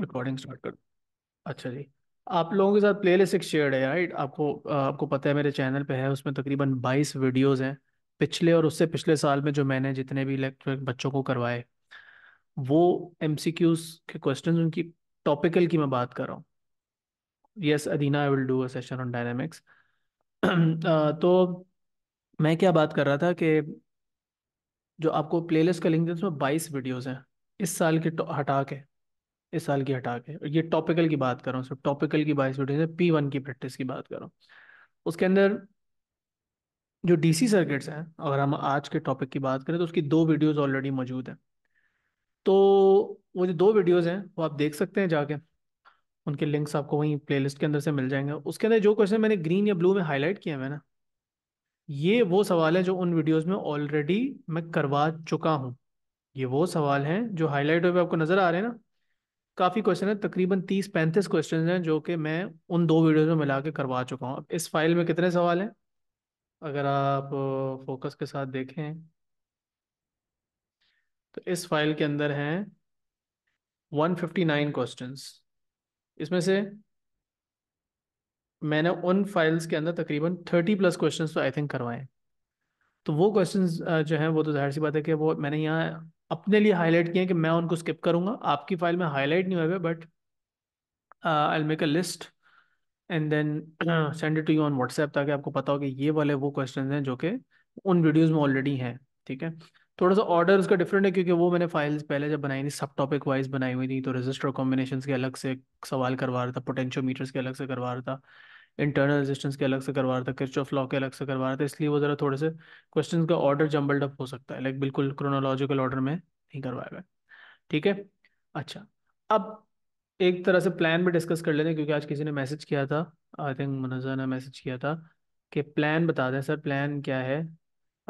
Recording start कर अच्छा जी आप लोगों के साथ प्लेलिस्ट एक शेयर है राइट आपको आपको पता है मेरे चैनल पे है उसमें तकरीबन बाईस वीडियोस हैं पिछले और उससे पिछले साल में जो मैंने जितने भी लेक्चर बच्चों को करवाए वो एम के क्वेश्चन उनकी टॉपिकल की मैं बात कर रहा हूँ yes Adina I will do a session on dynamics तो मैं क्या बात कर रहा था कि जो आपको प्लेलिस्ट का लिंक दें उसमें बाईस वीडियोज़ हैं इस साल के हटा के इस साल की हटा के ये टॉपिकल की बात कर रहा हूँ सिर्फ टॉपिकल की बाईस वीडियो है पी वन की प्रैक्टिस की बात कर रहा हूँ उसके अंदर जो डीसी सर्किट्स हैं अगर हम आज के टॉपिक की बात करें तो उसकी दो वीडियोस ऑलरेडी मौजूद हैं तो वो जो दो वीडियोस हैं वो आप देख सकते हैं जाके उनके लिंक्स आपको वहीं प्लेलिस्ट के अंदर से मिल जाएंगे उसके अंदर जो क्वेश्चन मैंने ग्रीन या ब्लू में हाईलाइट किया है मैंने ये वो सवाल है जो उन वीडियोस में ऑलरेडी मैं करवा चुका हूँ ये वो सवाल है जो हाईलाइट हुए आपको नजर आ रहे हैं ना काफ़ी क्वेश्चन है तकरीबन तीस पैंतीस क्वेश्चन हैं जो कि मैं उन दो वीडियोज में मिला के करवा चुका हूँ इस फाइल में कितने सवाल हैं अगर आप फोकस के साथ देखें तो इस फाइल के अंदर हैं 159 क्वेश्चंस इसमें से मैंने उन फाइल्स के अंदर तकरीबन 30 प्लस क्वेश्चंस तो आई थिंक करवाए तो वो क्वेश्चंस जो हैं वो तो जाहिर सी बात है कि वो मैंने यहाँ अपने लिए हाईलाइट किए हैं कि मैं उनको स्किप करूंगा आपकी फाइल में हाईलाइट नहीं हुए but I make a list and then send to you on WhatsApp ताकि आपको पता हो कि ये वाले वो क्वेश्चन हैं जो कि उन वीडियोज़ में ऑलरेडी हैं ठीक है थोड़ा सा ऑर्डर उसका डिफरेंट है क्योंकि वो मैंने फाइल्स पहले जब बनाई थी सब टॉपिक वाइज बनाई हुई थी तो रजिस्टर कॉम्बिनेशन के अलग से सवाल करवा रहा था पोटेंशियोमीटर्स के अलग से करवा रहा था इंटरनल रेजिस्टेंस के अलग से करवा रहा था ऑफ लॉ के अलग से करवा रहा था इसलिए वो ज़रा थोड़े से क्वेश्चन का ऑर्डर जम्बल्ड अप हो सकता है लाइक बिल्कुल क्रोनोलॉजिकल ऑर्डर में नहीं करवाएगा ठीक है अच्छा अब एक तरह से प्लान भी डिस्कस कर लेते हैं क्योंकि आज किसी ने मैसेज किया था आई थिंक मुनजा ने मैसेज किया था कि प्लान बता दें सर प्लान क्या है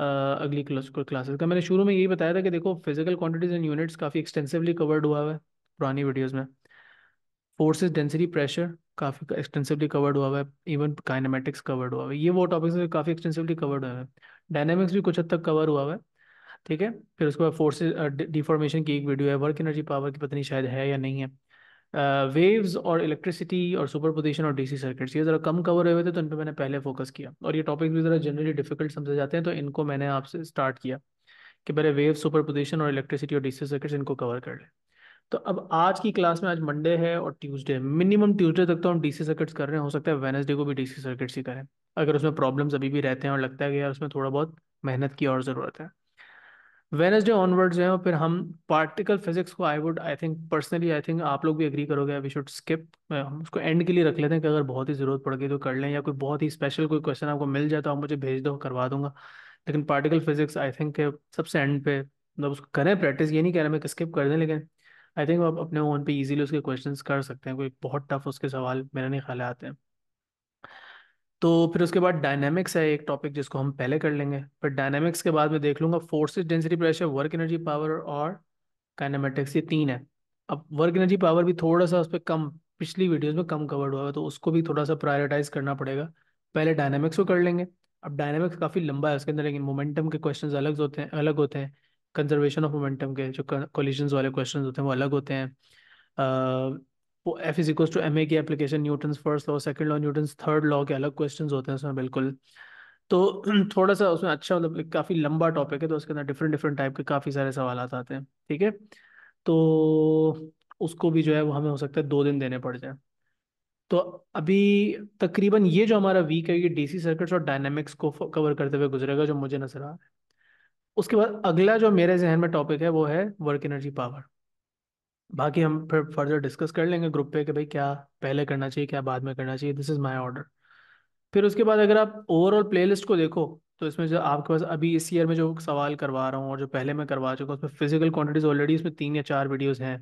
Uh, अगली क्लासेस का मैंने शुरू में यही बताया था कि देखो फिजिकल क्वांटिटीज एंड यूनिट्स काफ़ी एक्सटेंसिवली कवर्ड हुआ है पुरानी वीडियोस में फोर्सेस डेंसिटी प्रेशर काफ़ी एक्सटेंसिवली कवर्ड हुआ है इवन काइनेमेटिक्स कवर्ड हुआ है ये वो टॉपिक्स काफ़ी एक्सटेंसिवली कवर्ड हुआ है डायनेमिक्स भी कुछ हद तक कवर हुआ है ठीक है फिर उसके बाद फोर्सेज डिफॉर्मेशन की एक वीडियो है वर्क एनर्जी पावर की पत्नी शायद है या नहीं है वेव्स uh, और इलेक्ट्रिसिटी और सुपर पोजिशन और डीसी सर्किट्स ये ज़रा कम कवर हुए थे तो इन पर मैंने पहले फोकस किया और ये टॉपिक्स भी ज़रा जनरली डिफिकल्ट समझे जाते हैं तो इनको मैंने आपसे स्टार्ट किया कि पहले वेव पोजिशन और इलेक्ट्रिसिटी और डीसी सर्किट्स इनको कवर कर लें तो अब आज की क्लास में आज मंडे है और ट्यूसडे मिनिमम ट्यूसडे तक तो हम डीसी सर्किट्स कर रहे हैं हो सकता है वेनसडे को भी डीसी सर्किट्स ही करें अगर उसमें प्रॉब्लम्स अभी भी रहते हैं और लगता है कि यार उसमें थोड़ा बहुत मेहनत की और ज़रूरत है वेनसडे ऑनवर्ड जो है और फिर हम पार्टिकल फिजिक्स को I would I think personally I think आप लोग भी एग्री करोगे वी शुड स्किप हम उसको एंड के लिए रख लेते हैं कि अगर बहुत ही ज़रूरत पड़ गई तो कर लें या कोई बहुत ही स्पेशल कोई क्वेश्चन आपको मिल जाए तो आप मुझे भेज दो करवा दूंगा लेकिन पार्टिकल फिजिक्स आई थिंक सबसे एंड पे मतलब उसको करें प्रैक्टिस ये नहीं कह रहा मैं स्किप कर दें लेकिन आई थिंक आप अपने ओन पे इजीली उसके क्वेश्चंस कर सकते हैं कोई बहुत टफ उसके सवाल मेरा नहीं ख्याल आते हैं तो फिर उसके बाद डायनेमिक्स है एक टॉपिक जिसको हम पहले कर लेंगे फिर डायनेमिक्स के बाद मैं देख लूंगा force density pressure work energy power और काइनेमेटिक्स ये तीन है अब वर्क एनर्जी पावर भी थोड़ा सा उस पर कम पिछली वीडियोज में कम कवर्ड हुआ है तो उसको भी थोड़ा सा प्रायोरिटाइज करना पड़ेगा पहले डायनेमिक्स को कर लेंगे अब डायनेमिक्स काफ़ी लंबा है उसके अंदर लेकिन मोमेंटम के क्वेश्चन अलग होते हैं अलग होते हैं कंजर्वेशन ऑफ मोमेंटम के जो कोलिजन वाले क्वेश्चन होते हैं वो अलग होते हैं वो F is equals to M A की application Newton first law second law Newton third law के अलग क्वेश्चन होते हैं उसमें बिल्कुल तो थोड़ा सा उसमें अच्छा मतलब काफ़ी लंबा टॉपिक है तो उसके अंदर डिफरेंट डिफरेंट टाइप के काफ़ी सारे सवाल आते हैं ठीक है तो उसको भी जो है वो हमें हो सकता है दो दिन देने पड़ जाए तो अभी तकरीबन ये जो हमारा वीक है ये डीसी सर्किट्स और डायनेमिक्स को कवर करते हुए गुजरेगा जो मुझे नजर आ रहा है उसके बाद अगला जो मेरे जहन में टॉपिक है वो है वर्क एनर्जी पावर बाकी हम फिर फर्दर डिस्कस कर लेंगे ग्रुप पे कि भाई क्या पहले करना चाहिए क्या बाद में करना चाहिए दिस इज़ माई ऑर्डर फिर उसके बाद अगर आप ओवरऑल प्लेलिस्ट को देखो तो इसमें जो आपके पास अभी इस ईयर में जो सवाल करवा रहा हूँ और जो पहले मैं करवा चुका हूँ उसमें फिजिकल क्वांटिटीज़ ऑलरेडी इसमें तीन या चार वीडियोज़ हैं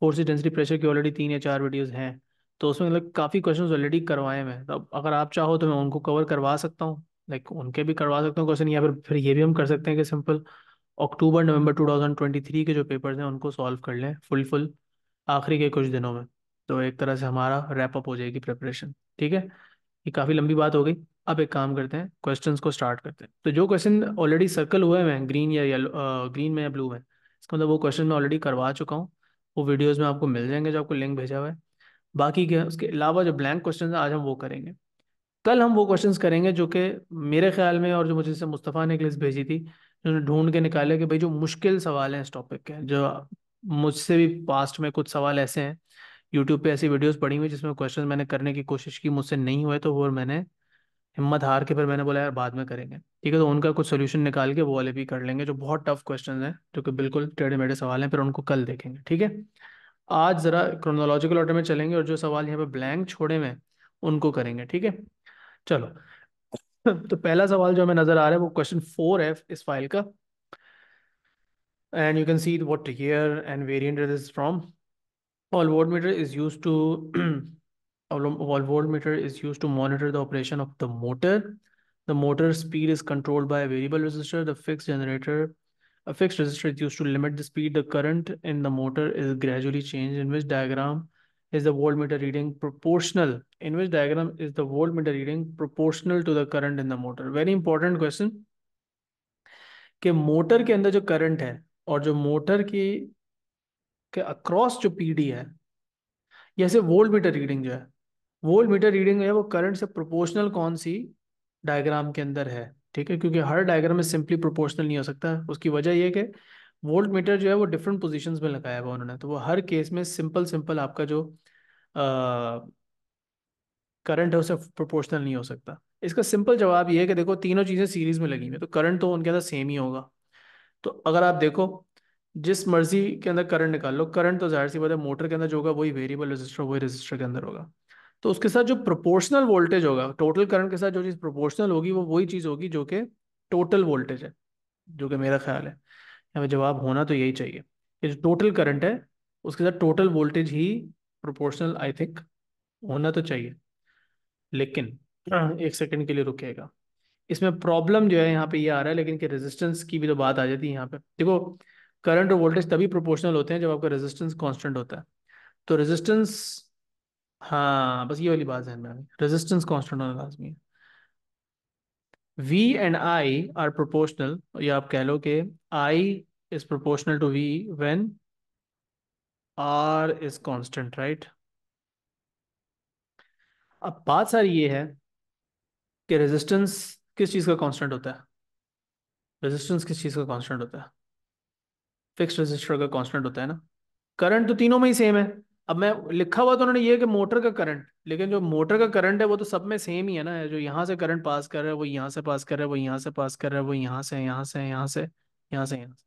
फोर्स डेंसिटी प्रेशर की ऑलरेडी तीन या चार वीडियोज़ हैं तो उसमें मतलब काफ़ी क्वेश्चन ऑलरेडी करवाए हैं मैं तो अगर आप चाहो तो मैं उनको कवर करवा सकता हूँ लाइक उनके भी करवा सकते हैं क्वेश्चन या फिर फिर ये भी हम कर सकते हैं कि सिंपल अक्टूबर नवंबर 2023 के जो पेपर्स हैं उनको सॉल्व कर लें फुल फुल आखिरी के कुछ दिनों में तो एक तरह से हमारा रैप अप हो जाएगी प्रिपरेशन ठीक है ये काफ़ी लंबी बात हो गई अब एक काम करते हैं क्वेश्चंस को स्टार्ट करते हैं तो जो क्वेश्चन ऑलरेडी सर्कल हुए हुए हैं ग्रीन या येलो ग्रीन में या ब्लू में इसका मतलब वो क्वेश्चन मैं ऑलरेडी करवा चुका हूँ वो वीडियोज़ में आपको मिल जाएंगे जो आपको लिंक भेजा हुआ है बाकी के उसके अलावा जो ब्लैंक क्वेश्चन आज हम वो करेंगे कल हम वो क्वेश्चंस करेंगे जो कि मेरे ख्याल में और जो मुझे से मुस्तफ़ा ने एक लिस्ट भेजी थी उन्होंने ढूंढ के निकाले कि भाई जो मुश्किल सवाल हैं इस टॉपिक के जो मुझसे भी पास्ट में कुछ सवाल ऐसे हैं यूट्यूब पे ऐसी वीडियोस पड़ी हुई जिसमें क्वेश्चन मैंने करने की कोशिश की मुझसे नहीं हुए तो वो मैंने हिम्मत हार के फिर मैंने बोला यार बाद में करेंगे ठीक है तो उनका कुछ सोल्यूशन निकाल के वो वाले भी कर लेंगे जो बहुत टफ क्वेश्चन हैं जो कि बिल्कुल टेढ़े मेढ़े सवाल हैं फिर उनको कल देखेंगे ठीक है आज ज़रा क्रोनोलॉजिकल ऑर्डर में चलेंगे और जो सवाल यहाँ पे ब्लैंक छोड़े हुए उनको करेंगे ठीक है चलो तो पहला सवाल जो हमें नजर आ रहा है वो क्वेश्चन फोर है इस फाइल का and you can see what here and variant it is from. All voltmeter is used to voltmeter is used to monitor the operation of the motor. The motor speed is controlled by a variable resistor. The fixed generator, a fixed resistor is used to limit the speed. The current in the motor is gradually changed. In which diagram is the voltmeter reading proportional? In which diagram is the voltmeter reading proportional to the current in the motor? Very important question. कि motor के अंदर जो current है और जो motor की के across जो पीडी है या सिर्फ वोल्ट मीटर रीडिंग जो है वोल्ट मीटर रीडिंग है वो करंट से प्रोपोर्शनल कौन सी डायग्राम के अंदर है ठीक है क्योंकि हर डायग्राम में सिंपली प्रोपोर्शनल नहीं हो सकता उसकी वजह यह कि वोल्ट मीटर जो है वो डिफरेंट पोजीशंस में लगाया हुआ उन्होंने तो वो हर केस में सिंपल सिंपल आपका जो करंट है उससे प्रोपोर्शनल नहीं हो सकता इसका सिंपल जवाब ये है कि देखो तीनों चीज़ें सीरीज में लगी हुई तो करंट तो उनके अंदर सेम ही होगा तो अगर आप देखो जिस मर्जी के अंदर करंट निकाल लो करंट तो जाहिर सी बात है मोटर के अंदर जो होगा वही वेरिएबल रजिस्टर वही रजिस्टर के अंदर होगा तो उसके साथ जो प्रोपोर्शनल वोल्टेज होगा टोटल करंट के साथ जो चीज़ प्रोपोर्शनल होगी वो वही चीज़ होगी जो कि टोटल वोल्टेज है जो कि मेरा ख्याल है हमें जवाब होना तो यही चाहिए कि जो टोटल करंट है उसके साथ टोटल वोल्टेज ही प्रोपोर्शनल आई थिंक होना तो चाहिए लेकिन हाँ, एक सेकंड के लिए रुकेगा इसमें प्रॉब्लम जो है यहाँ पे ये यह आ रहा है लेकिन कि रेजिस्टेंस की भी तो बात आ जाती है यहाँ पे देखो करंट और वोल्टेज तभी प्रोपोर्शनल होते हैं जब आपका रेजिस्टेंस कांस्टेंट होता है तो रेजिस्टेंस हाँ बस ये वाली बात है रेजिस्टेंस कांस्टेंट होना लाजमी है V and I R proportional या आप कह लो कि I is proportional to V when R is constant right अब बात सारी ये है कि रेजिस्टेंस किस चीज़ का कांस्टेंट होता है रेजिस्टेंस किस चीज़ का कांस्टेंट होता है फिक्स रजिस्टर का कांस्टेंट होता है ना करंट तो तीनों में ही सेम है अब मैं लिखा हुआ तो उन्होंने ये कि मोटर का करंट लेकिन जो मोटर का करंट है वो तो सब में सेम ही है ना जो यहाँ से करंट पास कर रहा है वो यहाँ से पास कर रहा है वो यहाँ से पास कर रहा है वो यहाँ से यहाँ से यहाँ से यहाँ से यहाँ से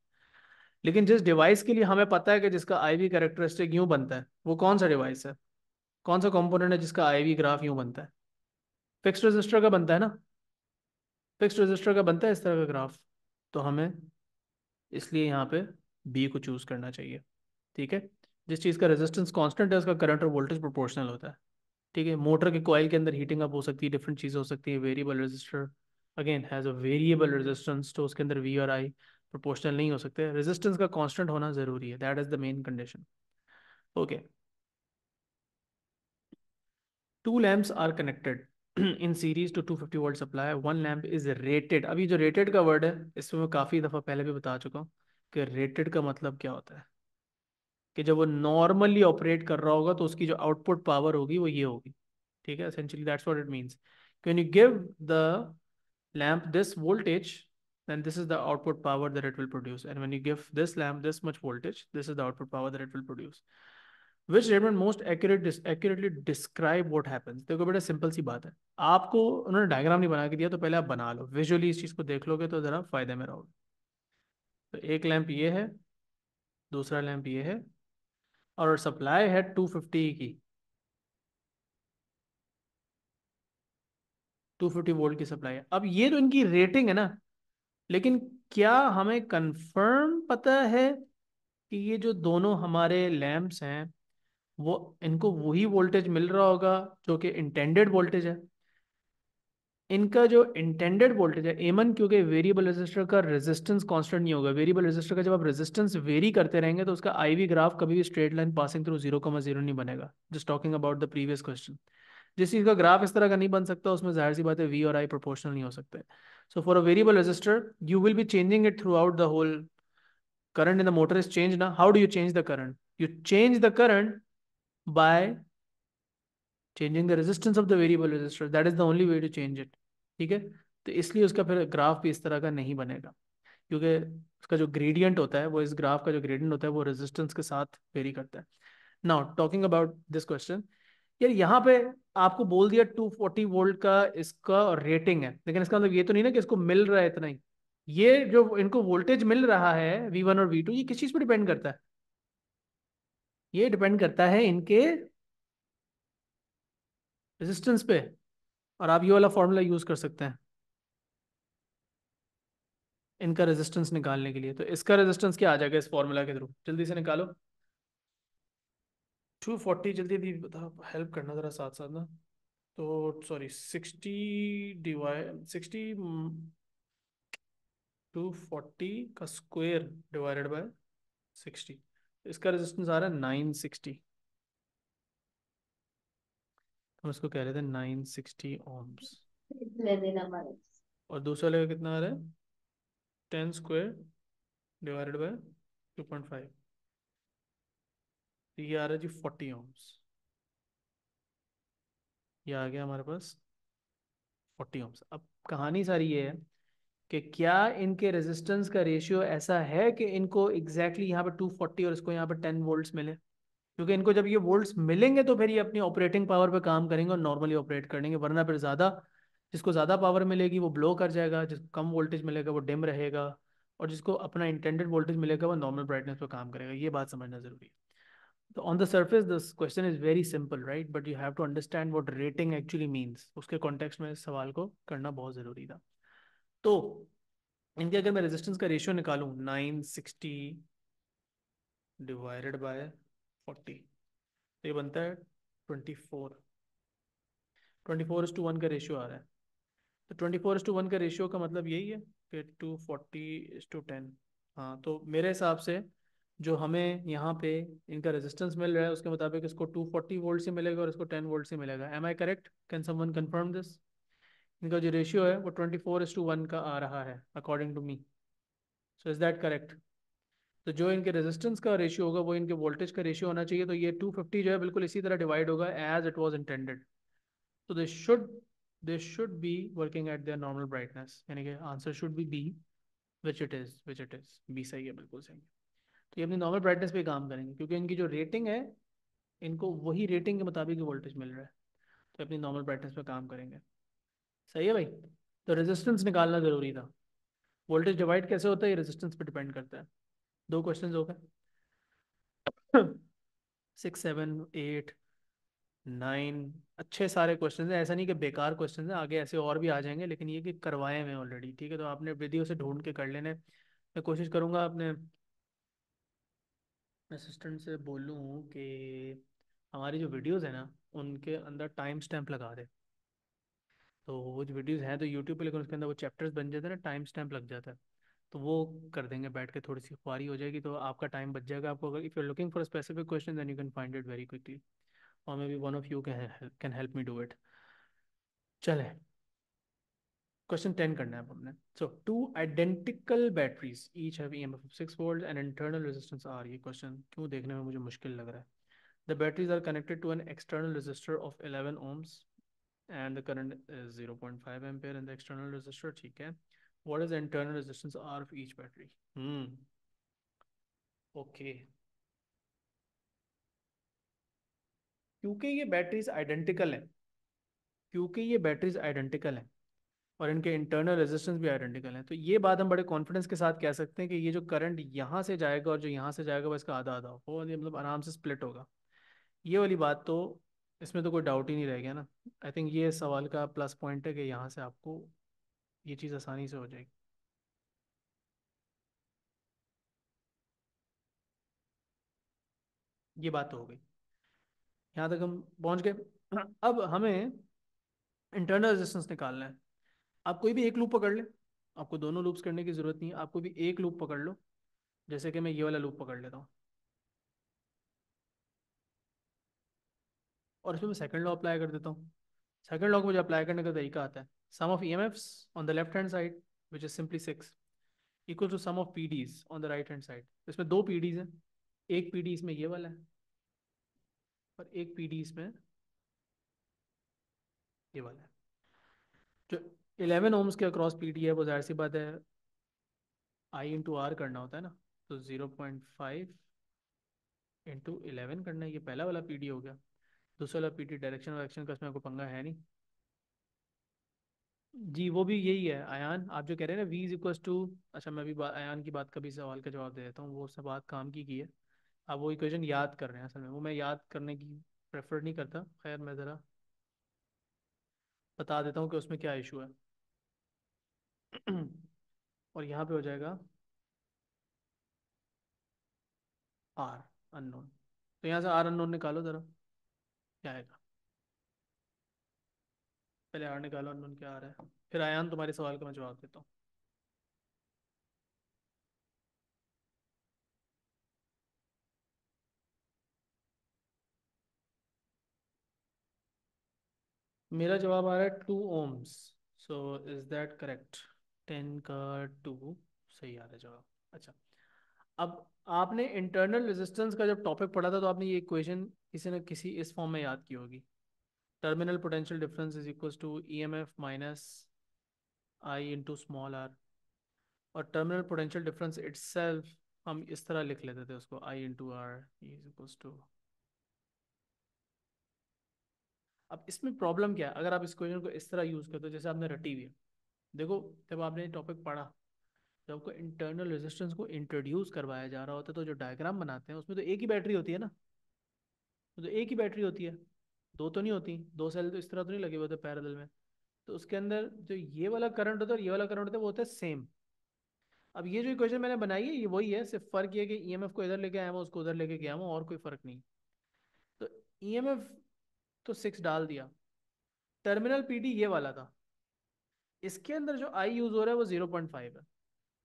लेकिन जिस डिवाइस के लिए हमें पता है कि जिसका आई वी कैरेक्टरिस्टिक यूँ बनता है वो कौन सा डिवाइस है कौन सा कॉम्पोनेंट है जिसका आई वी ग्राफ यूँ बनता है फिक्स रजिस्टर का बनता है ना फिक्स रजिस्टर का बनता है इस तरह का ग्राफ तो हमें इसलिए यहाँ पे बी को चूज़ करना चाहिए ठीक है जिस चीज़ का रेजिस्टेंस कांस्टेंट है उसका करंट और वोल्टेज प्रोपोर्शनल होता है ठीक है मोटर के कॉयल के अंदर हीटिंग अप हो सकती है डिफरेंट चीज़ें हो सकती है variable resistor again has a variable resistance तो उसके अंदर वी और आई प्रोपोर्शनल नहीं हो सकते रेजिस्टेंस का कॉन्स्टेंट होना ज़रूरी है that is the main condition okay two lamps are connected in series two two fifty volt supply one lamp is rated अभी जो रेटेड का वर्ड है इसमें मैं काफ़ी दफ़ा पहले भी बता चुका हूँ कि रेटेड का मतलब क्या होता है कि जब वो नॉर्मली ऑपरेट कर रहा होगा तो उसकी जो आउटपुट पावर होगी वो ये होगी ठीक है essentially that's what it means when you give the lamp this voltage then this is the output power that it will produce and when you give this lamp this much voltage this is the output power that it will produce which statement most accurate accurately describe what happens देखो बेटा simple सी बात है आपको उन्होंने diagram नहीं बना के दिया तो पहले आप बना लो विजुअली इस चीज़ को देख लोगे तो ज़रा फायदे में रहोगे तो एक लैंप ये है दूसरा लैंप ये है और सप्लाई है टू फिफ्टी की टू फिफ्टी वोल्ट की सप्लाई है अब ये तो इनकी रेटिंग है ना लेकिन क्या हमें कंफर्म पता है कि ये जो दोनों हमारे लैम्प्स हैं वो इनको वही वोल्टेज मिल रहा होगा जो कि इंटेंडेड वोल्टेज है इनका जो इंटेंडेड वोल्टेज है एमन क्योंकि वेरिएबल रेजिस्टर का रेजिस्टेंस कांस्टेंट नहीं होगा वेरिएबल रेजिस्टर का जब आप रेजिस्टेंस वेरी करते रहेंगे तो उसका आईवी ग्राफ कभी भी straight line passing through zero comma zero नहीं बनेगा just talking about the previous question जिस चीज का ग्राफ इस तरह का नहीं बन सकता उसमें जाहिर सी बात है वी और आई प्रोपोर्शनल नहीं हो सकते so for a variable resistor you will be changing it throughout the whole current in the motor is change ना how do you change the current you change the current by changing the resistance of the variable resistor that is the only way to change it ठीक है तो इसलिए उसका फिर graph भी इस तरह का नहीं बनेगा क्योंकि उसका जो ग्रेडियंट होता है वो इस ग्राफ का जो ग्रेडियंट होता है वो रेजिस्टेंस के साथ वेरी करता है now talking about this question यार यहाँ पे आपको बोल दिया 240 वोल्ट का इसका रेटिंग है लेकिन इसका मतलब ये तो नहीं ना कि इसको मिल रहा है इतना ही ये जो इनको वोल्टेज मिल रहा है V1 और V2 ये किस चीज पर डिपेंड करता है ये डिपेंड करता है इनके रेजिस्टेंस पे और आप ये वाला फॉर्मूला यूज़ कर सकते हैं इनका रेजिस्टेंस निकालने के लिए तो इसका रेजिस्टेंस क्या आ जाएगा इस फॉर्मूला के थ्रू जल्दी से निकालो टू फोर्टी जल्दी दी बताओ हेल्प करना ज़रा साथ साथ ना तो सॉरी 60 डिवाइड 60 240 का स्क्वायर डिवाइडेड बाय 60 इसका रेजिस्टेंस आ रहा है नाइन सिक्सटी हम इसको कह रहे थे नाइन सिक्सटी ओम्स और दूसरा लेवल कितना आ रहा है ten square divided by two point five तो ये आ रहा है जी फोर्टी ओम्स ये आ गया हमारे पास फोर्टी ओम्स अब कहानी सारी ये है कि क्या इनके रेजिस्टेंस का रेशियो ऐसा है कि इनको एग्जैक्टली exactly यहाँ पे टू फोर्टी और इसको यहाँ पे टेन वोल्ट्स मिले क्योंकि इनको जब ये वोल्ट्स मिलेंगे तो फिर ये अपनी ऑपरेटिंग पावर पे काम करेंगे और नॉर्मली ऑपरेट करेंगे वरना फिर ज़्यादा जिसको ज़्यादा पावर मिलेगी वो ब्लो कर जाएगा जिसको कम वोल्टेज मिलेगा वो डिम रहेगा और जिसको अपना इंटेंडेड वोल्टेज मिलेगा वो नॉर्मल ब्राइटनेस पर काम करेगा ये बात समझना ज़रूरी है on the surface this question is very simple right but you have to understand what rating actually means उसके कॉन्टेक्स्ट में इस सवाल को करना बहुत ज़रूरी था तो इनके अगर मैं रेजिस्टेंस का रेशियो निकालू nine sixty divided by forty तो ये बनता है twenty four twenty four is to one का रेशियो आ रहा है तो twenty four is to one का रेशियो का मतलब यही है कि two forty is to ten हाँ तो मेरे हिसाब से जो हमें यहाँ पे इनका रेजिस्टेंस मिल रहा है उसके मुताबिक इसको टू फोर्टी वोल्ट से मिलेगा और इसको टेन वोल्ट से मिलेगा am I correct can someone confirm this इनका जो रेशियो है वो twenty four is to one का आ रहा है according to me so is that correct तो जो इनके रेजिस्टेंस का रेशियो होगा वो इनके वोल्टेज का रेशियो होना चाहिए तो ये 250 जो है बिल्कुल इसी तरह डिवाइड होगा एज इट वाज इंटेंडेड तो they should they should be working at their normal brightness यानी कि answer should be B B which it is which it is B है बिल्कुल सही है तो ये अपनी नॉर्मल ब्राइटनेस पर काम करेंगे क्योंकि इनकी जो रेटिंग है इनको वही रेटिंग के मुताबिक वोल्टेज मिल रहा है तो अपनी नॉर्मल ब्राइटनेस पर काम करेंगे सही है भाई तो रेजिस्टेंस निकालना ज़रूरी था वोल्टेज डिवाइड कैसे होता है ये रेजिस्टेंस पे डिपेंड करता है दो क्वेश्चन हो गए सिक्स सेवन एट नाइन अच्छे सारे क्वेश्चन हैं ऐसा नहीं कि बेकार क्वेश्चन हैं आगे ऐसे और भी आ जाएंगे लेकिन ये कि करवाए हुए ऑलरेडी ठीक है तो आपने वीडियो से ढूंढ के कर लेने मैं कोशिश करूँगा अपने असिस्टेंट से बोलूँ कि हमारी जो वीडियोज़ हैं ना उनके अंदर टाइम स्टैम्प लगा दे तो वो जो वीडियोज़ हैं तो यूट्यूब पर लेकिन उसके अंदर वो चैप्टर्स बन जाते हैं ना टाइम स्टैम्प लग जाता है तो वो कर देंगे बैठ के थोड़ी सी खुआरी हो जाएगी तो आपका टाइम बच जाएगा आपको अगर if you looking for specific question then you can find it very quickly और maybe one of you can can help me do it चले क्वेश्चन टेन करना है हमने so two identical batteries each have EMF F six volt and internal resistance R ये question क्यों देखने में मुझे मुश्किल लग रहा है the batteries are connected to an external resistor of 11 ohms and the current is zero point five ampere and the external resistor ठीक है what is the internal resistance R of each battery? Hmm. Okay. क्योंकि ये batteries identical हैं क्योंकि ये batteries identical हैं और इनके इंटरनल रेजिस्टेंस भी आइडेंटिकल हैं तो ये बात हम बड़े कॉन्फिडेंस के साथ कह सकते हैं कि ये जो करंट यहाँ से जाएगा और जो यहाँ से जाएगा वो इसका आधा आधा हो मतलब आराम से स्प्लिट होगा ये वाली बात तो इसमें तो कोई डाउट ही नहीं रह गया ना आई थिंक ये सवाल का प्लस पॉइंट है कि यहाँ से आपको ये चीज़ आसानी से हो जाएगी ये बात तो हो गई यहाँ तक हम पहुँच गए अब हमें इंटरनल रेजिस्टेंस निकालना है आप कोई भी एक लूप पकड़ ले आपको दोनों लूप्स करने की ज़रूरत नहीं है आपको भी एक लूप पकड़ लो जैसे कि मैं ये वाला लूप पकड़ लेता हूँ और इसमें मैं सेकंड लॉ अप्लाई कर देता हूँ सेकंड लॉ को मुझे अप्लाई करने का तरीका आता है sum of EMFs on the left hand side, which is simply 6, equal to sum of PDs on the right hand side. इसमें दो PDs हैं एक PD इसमें ये वाला है और एक PD इसमें ये वाला है जो 11 ओम्स के अक्रॉस PD है वो जाहिर सी बात है I इंटू आर करना होता है ना तो 0.5 इंटू इलेवन करना है ये पहला वाला पीडी हो गया दूसरा वाला पीडी डायरेक्शन वायरेक्शन का इसमें आपको पंगा है नहीं जी वो भी यही है आयान आप जो कह रहे हैं ना वी इज इक्वल टू अच्छा मैं अभी आयान की बात का भी सवाल का जवाब दे देता हूँ वो उसने बात काम की की है आप वो इक्वेशन याद कर रहे हैं असल में वो मैं याद करने की प्रेफर नहीं करता खैर मैं ज़रा बता देता हूँ कि उसमें क्या इशू है और यहाँ पे हो जाएगा आर अननोन तो यहाँ से आर अननोन निकालो ज़रा क्या आएगा पहले आर निकालो अननोन क्या आ रहा है फिर आयान तुम्हारे सवाल का मैं जवाब देता हूँ मेरा जवाब आ रहा है two ohms so is that correct ten का टू सही आ रहा है जवाब अच्छा अब आपने इंटरनल रेजिस्टेंस का जब टॉपिक पढ़ा था तो आपने ये इक्वेशन किसी न किसी इस फॉर्म में याद की होगी terminal potential difference is equals to EMF minus I into small r और terminal potential difference itself हम इस तरह लिख लेते थे उसको I into r is equals to अब इसमें प्रॉब्लम क्या है अगर आप इस क्वेश्चन को इस तरह यूज़ करते हो जैसे आपने रटी हुई देखो जब आपने टॉपिक पढ़ा जब आपको इंटरनल रेजिस्टेंस को इंट्रोड्यूस करवाया जा रहा होता है तो जो डायग्राम बनाते हैं उसमें तो एक ही बैटरी होती है ना तो एक ही बैटरी होती है दो तो नहीं होती दो सेल तो इस तरह तो नहीं लगे हुए होते पैरल में तो उसके अंदर जो ये वाला करंट होता है और ये वाला करंट होता है वो होता है सेम अब ये जो इक्वेशन मैंने बनाई है ये वही है सिर्फ फर्क ये है कि ई e को इधर लेके आया हूँ उसको उधर लेके गया हूँ और कोई फर्क नहीं तो ई e तो सिक्स डाल दिया टर्मिनल पी ये वाला था इसके अंदर जो आई यूज हो रहा है वो जीरो पॉइंट फाइव है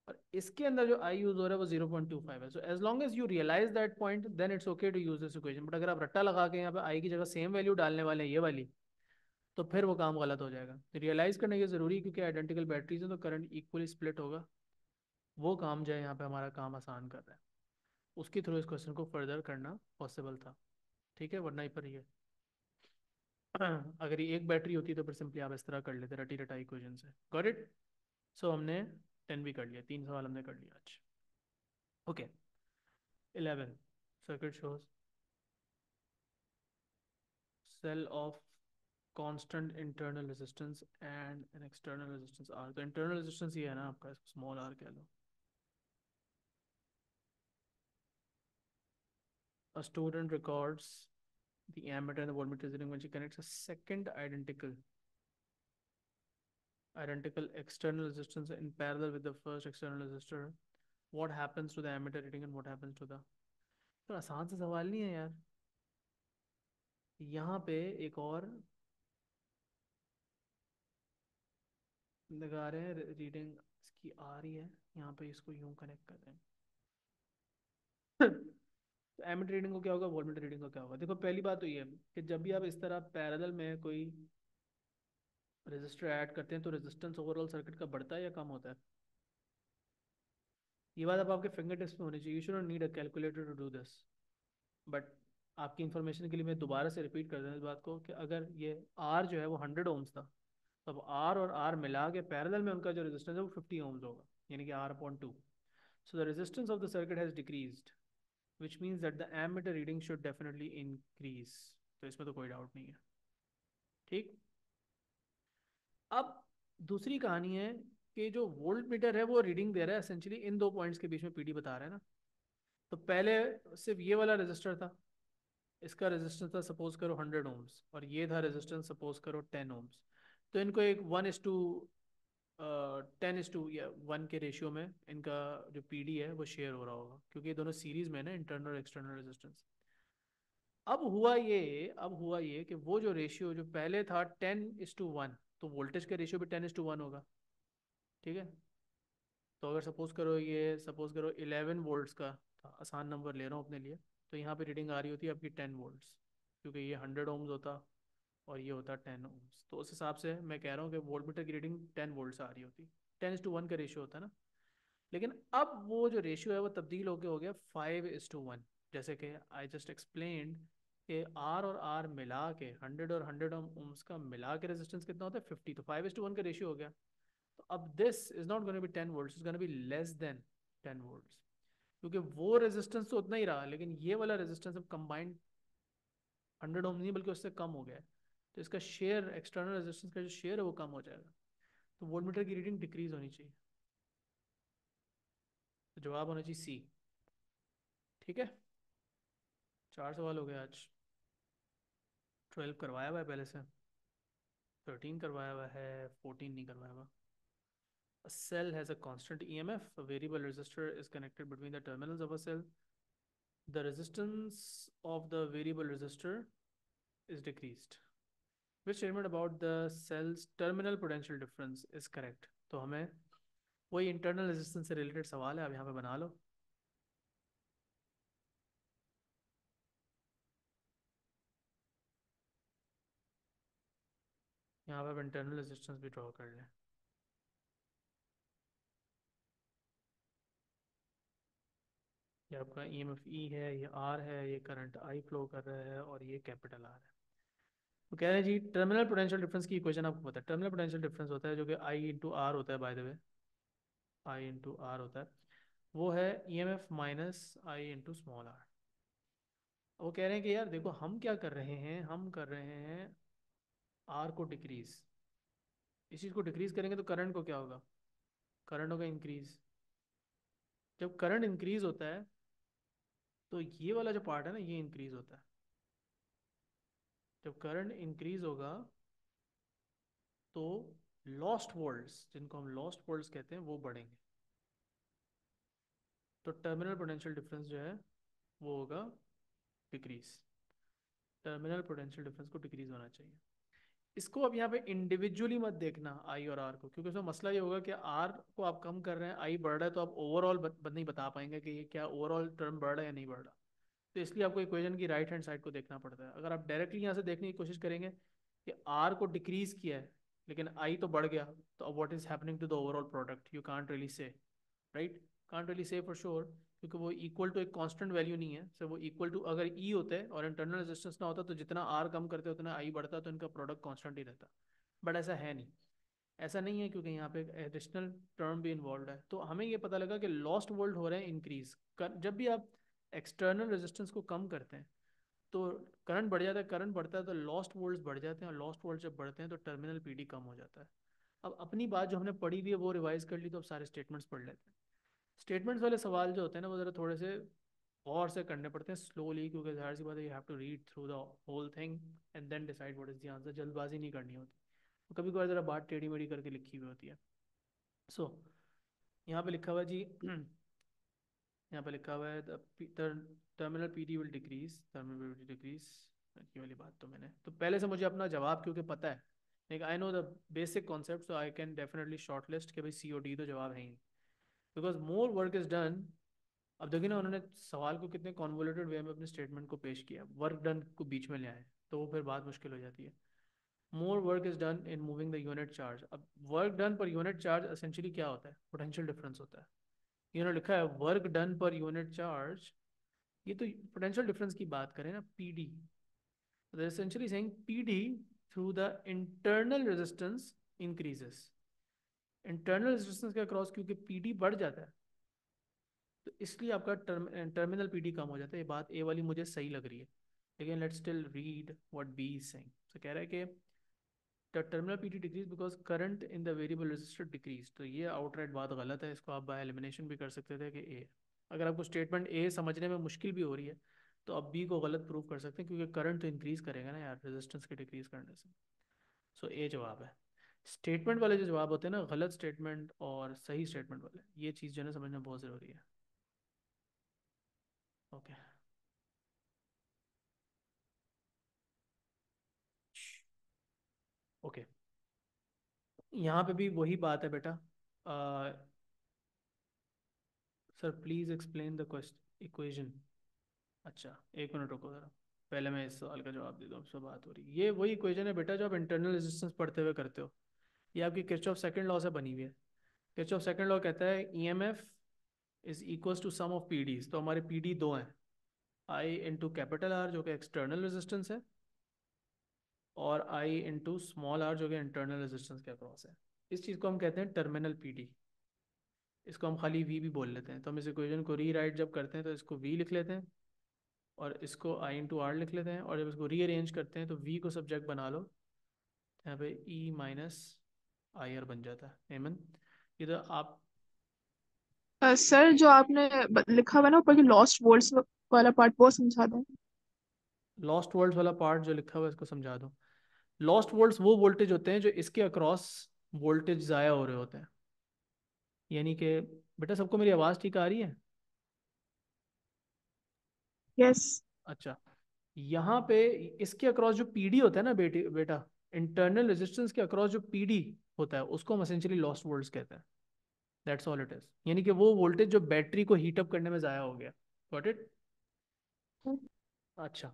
और इसके अंदर जो आई यूज हो रहा है वो जीरो पॉइंट टू फाइव है so as long as you realise that point then it's okay to use this equation but अगर आप रट्टा लगा के यहाँ पे आई की जगह सेम वैल्यू डालने वाले हैं ये वाली तो फिर वो काम गलत हो जाएगा तो रियलाइज करना ये ज़रूरी है क्योंकि आइडेंटिकल बैटरीज हैं तो करंट इक्वली स्प्लिट होगा वो काम जो है यहाँ पे हमारा काम आसान कर रहा है उसके थ्रू इस क्वेश्चन को फर्दर करना पॉसिबल था ठीक है वरना ही पर ये अगर ये एक बैटरी होती तो फिर सिंपली आप इस तरह कर लेते रटी रटाई क्वेश्चन से गॉट इट सो हमने टेन भी कर लिया तीन सवाल हमने कर लिया आज okay eleven circuit cell of constant internal resistance and an external resistance R. तो internal resistance here, ना आपका small r कह A student records the ammeter and the voltmeter reading when she connects a second identical identical external resistance in parallel with the first external resistor what happens to the ammeter rating and what happens to the तो आसान से सवाल नहीं है यार यहाँ पे एक और लगा रहे हैं रीडिंग इसकी आ रही है यहाँ पे इसको यूं कनेक्ट कर रहे हैं तो एमिट रीडिंग को क्या होगा वोल्टमीटर रीडिंग को क्या होगा देखो पहली बात तो ये है कि जब भी आप इस तरह पैरेलल में कोई रजिस्टर ऐड करते हैं तो रेजिस्टेंस ओवरऑल सर्किट का बढ़ता है या कम होता है ये बात अब आपके फिंगर टिप्स में होनी चाहिए you should need a calculator to do this but आपकी इन्फॉर्मेशन के लिए मैं दोबारा से रिपीट कर दें इस बात को कि अगर ये आर जो है वो हंड्रेड ओम्स था तो अब आर और आर मिला के पैरेलल में उनका जो रेजिस्टेंस है वो फिफ्टी ओम्स होगा यानी कि R point two so the resistance of the circuit has decrease which means that the ammeter reading should definitely increase तो इसमें तो कोई डाउट नहीं है ठीक अब दूसरी कहानी है कि जो वोल्ट मीटर है वो रीडिंग दे रहा है एसेंचुअली इन दो पॉइंट्स के बीच में पीडी बता रहा है ना तो पहले सिर्फ ये वाला रजिस्टर था इसका रेजिस्टेंस था सपोज करो हंड्रेड ओम्स और ये था रेजिस्टेंस सपोज करो टेन ओम्स तो इनको एक one is to ten is to या वन के रेशियो में इनका जो पी है वो शेयर हो रहा होगा क्योंकि ये दोनों सीरीज में ना इंटरनल और एक्सटर्नल रेजिस्टेंस अब हुआ ये अब हुआ ये कि वो जो रेशियो जो पहले था टेन इज टू वन तो वोल्टेज का रेशियो भी टेन टू वन होगा ठीक है तो अगर सपोज करो ये सपोज करो इलेवन वोल्ट्स का आसान नंबर ले रहा हूँ अपने लिए तो यहाँ पे रीडिंग आ रही होती है आपकी टेन वोल्ट्स क्योंकि ये हंड्रेड ओम्स होता और ये होता टेन ओम्स तो उस हिसाब से मैं कह रहा हूँ कि वोल्ट मीटर की रीडिंग टेन वोल्ट आ रही होती टेन टू वन का रेशियो होता है ना लेकिन अब वो जो रेशियो है वो तब्दील होकर हो गया फाइव इस टू वन जैसे कि आई जस्ट एक्सप्लेन के आर और आर मिला के हंड्रेड और हंड्रेड ओम्स का मिला के रेजिस्टेंस कितना होता है फिफ्टी तो फाइव इज टू वन का रेशियो हो गया तो अब this is not gonna be ten volts is gonna be less than ten volts क्योंकि वो रेजिस्टेंस तो उतना ही रहा लेकिन ये वाला रेजिस्टेंस अब कंबाइंड हंड्रेड ओम नहीं बल्कि उससे कम हो गया तो इसका शेयर एक्सटर्नल रेजिस्टेंस का जो शेयर है वो कम हो जाएगा तो वोल्ट मीटर की रीडिंग डिक्रीज होनी चाहिए तो जवाब होना चाहिए सी ठीक है चार सवाल हो गए आज ट्वेल्व करवाया हुआ है पहले से थर्टीन करवाया हुआ है फोर्टीन नहीं करवाया हुआ A cell has a constant EMF. A variable resistor is connected between the terminals of a cell. The resistance of the variable resistor is decreased. Which statement about the cell's terminal potential difference is correct? तो हमें वही internal resistance से related सवाल है अब यहाँ पे बना लो यहाँ पे आप इंटरनल रेजिस्टेंस भी ड्रॉ कर लें ये आपका ई एम एफ ई है ये आर है ये करंट आई फ्लो कर रहा है और ये कैपिटल आर है तो कह रहे हैं जी टर्मिनल पोटेंशियल डिफरेंस की इक्वेशन आपको पता है टर्मिनल पोटेंशियल डिफरेंस होता है जो कि आई इंटू आर होता है by the way I into R होता है वो है E M F minus I into small R वो कह रहे हैं कि यार देखो हम क्या कर रहे हैं हम कर रहे हैं आर को डिक्रीज इस चीज़ को डिक्रीज करेंगे तो करंट को क्या होगा करंट होगा इंक्रीज जब करंट इंक्रीज होता है तो ये वाला जो पार्ट है ना ये इंक्रीज होता है जब करंट इंक्रीज होगा तो लॉस्ट वोल्ट्स जिनको हम लॉस्ट वोल्ट्स कहते हैं वो बढ़ेंगे तो टर्मिनल पोटेंशियल डिफरेंस जो है वो होगा डिक्रीज टर्मिनल पोटेंशियल डिफरेंस को डिक्रीज होना चाहिए इसको अब यहाँ पे इंडिविजुअली मत देखना आई और आर को क्योंकि उसमें मसला ये होगा कि आर को आप कम कर रहे हैं आई बढ़ रहा है तो आप ओवरऑल नहीं बता पाएंगे कि ये क्या ओवरऑल टर्म बढ़ रहा है या नहीं बढ़ रहा तो इसलिए आपको इक्वेशन की राइट हैंड साइड को देखना पड़ता है अगर आप डायरेक्टली यहाँ से देखने की कोशिश करेंगे कि आर को डिक्रीज किया है लेकिन आई तो बढ़ गया तो अब what is happening to the overall product you can't really say right can't really say for sure क्योंकि वो इक्वल टू एक कांस्टेंट वैल्यू नहीं है सर वो इक्वल टू अगर ई e होता है और इंटरनल रेजिस्टेंस ना होता तो जितना आर कम करते उतना आई बढ़ता तो इनका प्रोडक्ट कॉन्स्टेंट ही रहता बट ऐसा है नहीं ऐसा नहीं है क्योंकि यहाँ पे एडिशनल टर्म भी इन्वॉल्व है तो हमें ये पता लगा कि लॉस्ट वर्ल्ड हो रहे हैं इंक्रीज कर जब भी आप एक्सटर्नल रेजिस्टेंस को कम करते हैं तो करंट बढ़ जाता है करंट बढ़ता है तो लॉस्ट वोल्ट बढ़ जाते हैं और लॉस्ट वोल्ट जब बढ़ते हैं तो टर्मिनल पीडी कम हो जाता है अब अपनी बात जो हमने पढ़ी हुई है वो रिवाइज कर ली तो अब सारे स्टेटमेंट्स पढ़ लेते हैं स्टेटमेंट्स वाले सवाल जो होते हैं ना वो ज़रा थोड़े से और से करने पड़ते हैं स्लोली क्योंकि जाहिर सी बात है you have to read through the whole thing and then decide what is the answer जल्दबाजी नहीं करनी होती तो कभी कभार ज़रा बात टेढ़ी मेढ़ी करके लिखी हुई होती है सो so, यहाँ पे लिखा हुआ है जी यहाँ पे लिखा हुआ है terminal P D will decrease terminal will decrease ये वाली बात तो मैंने तो पहले से मुझे अपना जवाब क्योंकि पता है like I know the basic concept so I can definitely shortlist के भाई सी ओ डी तो जवाब है ही because more work is done अब देखिए ना उन्होंने सवाल को कितने कॉन्वोलेटेड वे में अपने स्टेटमेंट को पेश किया वर्क डन को बीच में ले आए तो वो फिर बात मुश्किल हो जाती है more work is done in moving the unit charge अब work done per unit charge essentially क्या होता है पोटेंशियल डिफरेंस होता है इन्होंने लिखा है work done per unit charge ये तो पोटेंशियल डिफरेंस की बात करें ना पी डी सेंग P D through the internal resistance increases internal resistance का अक्रॉस क्योंकि पीडी बढ़ जाता है तो इसलिए आपका टर्म टर्मिनल पीडी कम हो जाता है ये बात ए वाली मुझे सही लग रही है लेकिन let still read what be saying तो कह रहा है कि the terminal PD decrease because current in the variable resistor decrease तो ये आउटराइट बात गलत है इसको आप बाय एलिमिनेशन भी कर सकते थे कि ए अगर आपको स्टेटमेंट ए समझने में मुश्किल भी हो रही है तो आप बी को गलत प्रूव कर सकते हैं क्योंकि करंट तो इंक्रीज़ करेगा ना यार रेजिस्टेंस के डिक्रीज़ करने से सो ए जवाब है स्टेटमेंट वाले जो जवाब होते हैं ना गलत स्टेटमेंट और सही स्टेटमेंट वाले ये चीज़ जो है ना समझना बहुत ज़रूरी है ओके okay. Okay okay. यहाँ पे भी वही बात है बेटा sir please explain the question equation अच्छा एक मिनट रुको ज़रा पहले मैं इस सवाल का जवाब दे दूँ आपसे बात हो रही है ये वही इक्वेशन है बेटा जो आप इंटरनल रेजिस्टेंस पढ़ते हुए करते हो ये आपकी किर्च ऑफ सेकेंड लॉ से बनी हुई है किर्च ऑफ सेकेंड लॉ कहता है E M F is equal to sum of P D तो हमारे पी डी दो हैं आई इंटू कैपिटल आर जो कि एक्सटर्नल रेजिस्टेंस है और आई इंटू स्मॉल आर जो कि इंटरनल रेजिस्टेंस के अक्रॉस है इस चीज़ को हम कहते हैं टर्मिनल पी डी इसको हम खाली वी भी बोल लेते हैं तो हम इस इक्वेजन को री राइट जब करते हैं तो इसको वी लिख लेते हैं और इसको आई इंटू आर लिख लेते हैं और जब इसको रीअरेंज करते हैं तो वी को सब्जेक्ट बना लो यहाँ पे E e minus I R बन जाता है एमन इधर आप सर uh, जो आपने लिखा हुआ ना ऊपर की लॉस्ट वर्ल्ड्स वाला पार्ट वो समझा दें लॉस्ट वर्ल्ड्स वाला पार्ट जो लिखा हुआ है इसको समझा दो लॉस्ट वर्ल्ड्स वो वोल्टेज होते हैं जो इसके अक्रॉस वोल्टेज ज़ाया हो रहे होते हैं यानी कि बेटा सबको मेरी आवाज़ ठीक आ रही है यस yes. अच्छा यहाँ पे इसके अक्रॉस जो पीडी होता है ना बेटी बेटा इंटरनल रेजिस्टेंस के अक्रॉस जो पीडी होता है उसको हम असेंशली लॉस्ट वोल्ट कहते हैं दैट्स ऑल इट इज यानी कि वो वोल्टेज जो बैटरी को हीटअप करने में ज़ाया हो गया वॉट इट अच्छा